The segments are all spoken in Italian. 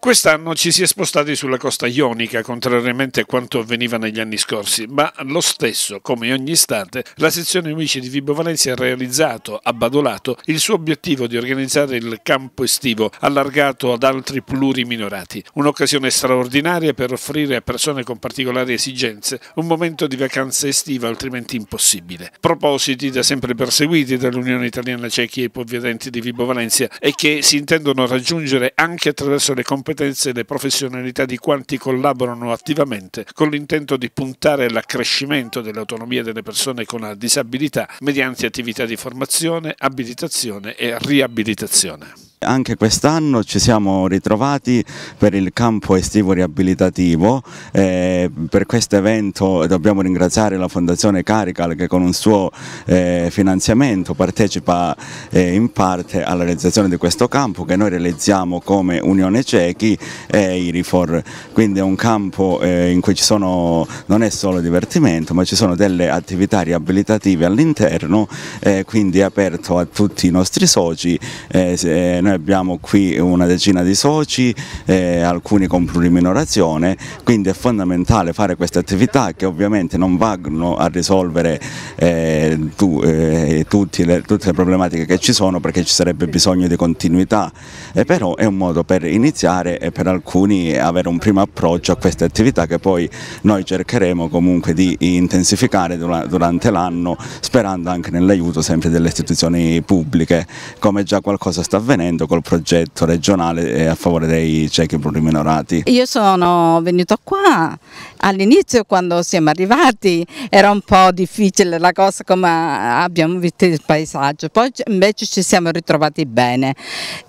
Quest'anno ci si è spostati sulla costa ionica, contrariamente a quanto avveniva negli anni scorsi, ma lo stesso, come ogni estate, la sezione UICI di Vibo Valencia ha realizzato, abbadolato, il suo obiettivo di organizzare il campo estivo allargato ad altri pluriminorati. Un'occasione straordinaria per offrire a persone con particolari esigenze un momento di vacanza estiva altrimenti impossibile. Propositi da sempre perseguiti dall'Unione Italiana Ciechi e i Povvedenti di Vibo Valencia e che si intendono raggiungere anche attraverso le competenze competenze e le professionalità di quanti collaborano attivamente con l'intento di puntare all'accrescimento dell'autonomia delle persone con la disabilità mediante attività di formazione, abilitazione e riabilitazione. Anche quest'anno ci siamo ritrovati per il campo estivo riabilitativo, eh, per questo evento dobbiamo ringraziare la Fondazione Carical che con un suo eh, finanziamento partecipa eh, in parte alla realizzazione di questo campo che noi realizziamo come Unione Ceca chi è Irifor, quindi è un campo eh, in cui ci sono, non è solo divertimento ma ci sono delle attività riabilitative all'interno, eh, quindi è aperto a tutti i nostri soci, eh, noi abbiamo qui una decina di soci, alcuni con pluriminorazione, quindi è fondamentale fare queste attività che ovviamente non vanno a risolvere eh, tu, eh, le, tutte le problematiche che ci sono perché ci sarebbe bisogno di continuità, eh, però è un modo per iniziare fare e per alcuni avere un primo approccio a queste attività che poi noi cercheremo comunque di intensificare durante l'anno sperando anche nell'aiuto sempre delle istituzioni pubbliche come già qualcosa sta avvenendo col progetto regionale eh, a favore dei ciechi pluriminorati. Io sono venuto qua All'inizio quando siamo arrivati era un po' difficile la cosa come abbiamo visto il paesaggio, poi invece ci siamo ritrovati bene,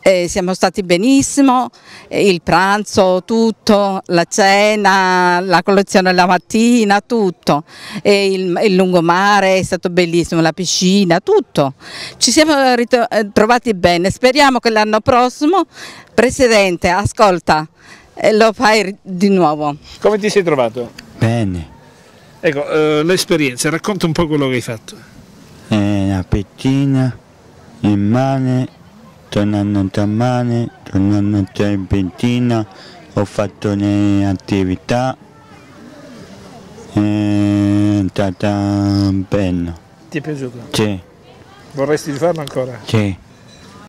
eh, siamo stati benissimo, il pranzo, tutto, la cena, la colazione la mattina, tutto, e il, il lungomare è stato bellissimo, la piscina, tutto. Ci siamo ritrovati eh, bene, speriamo che l'anno prossimo, Presidente, ascolta e lo fai di nuovo. Come ti sei trovato? Bene. Ecco, eh, l'esperienza, racconta un po' quello che hai fatto. Eh, una pettina, in mano, tornando a mano, tornando a pettina, ho fatto le attività, è stata bella. Ti è piaciuto? Sì. Vorresti rifarlo ancora? Sì.